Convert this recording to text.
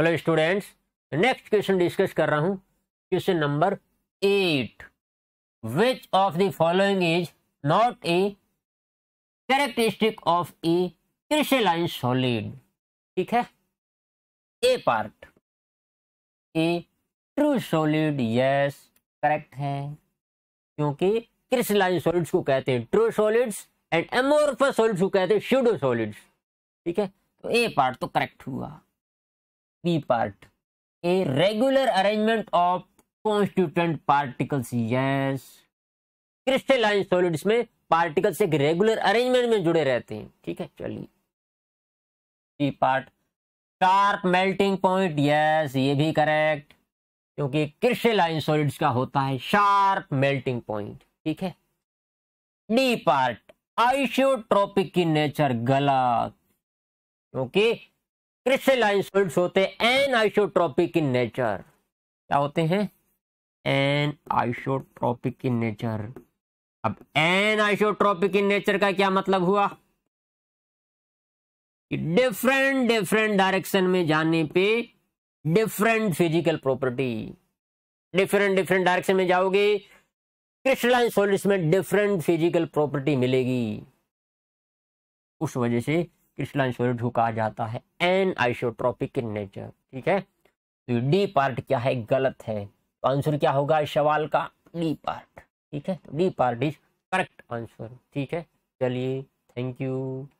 hello students next question discuss कर रहा हूं question number eight which of the following is not a characteristic of a crystalline solid ठीक है A part A true solid yes correct है क्योंकि crystalline solids को कहते हैं true solids and amorphous solids को कहते हैं शेडो सॉलिड्स ठीक है तो ए पार्ट तो करेक्ट हुआ b part A regular arrangement of constituent particles yes crystalline solids में पार्टिकल्स एक रेगुलर अरेंजमेंट में जुड़े रहते हैं ठीक है चलिए C part sharp melting point yes ये भी करेक्ट क्योंकि क्रिस्टलाइन सॉलिड्स का होता है शार्प मेल्टिंग पॉइंट ठीक है डी पार्ट आइशियोट्रोपिक की नेचर गलत क्योंकि होते हैं एन आइसोट्रॉपिक इन नेचर क्या होते हैं एन आइसोट्रॉपिक इन नेचर अब एन आइसोट्रॉपिक इन नेचर का क्या मतलब हुआ कि डिफरेंट डिफरेंट डायरेक्शन में जाने पे different physical property different different direction में जाओगे क्रिस्टलाइन सॉलिड्स में डिफरेंट फिजिकल प्रॉपर्टी मिलेगी उस वजह से कृष्णांश को कहा जाता है एन आइसोट्रॉपिक इन नेचर ठीक है तो डी पार्ट क्या है गलत है तो आंसर क्या होगा इस सवाल का डी पार्ट ठीक है तो D part is correct answer ठीक है चलिए थैंक यू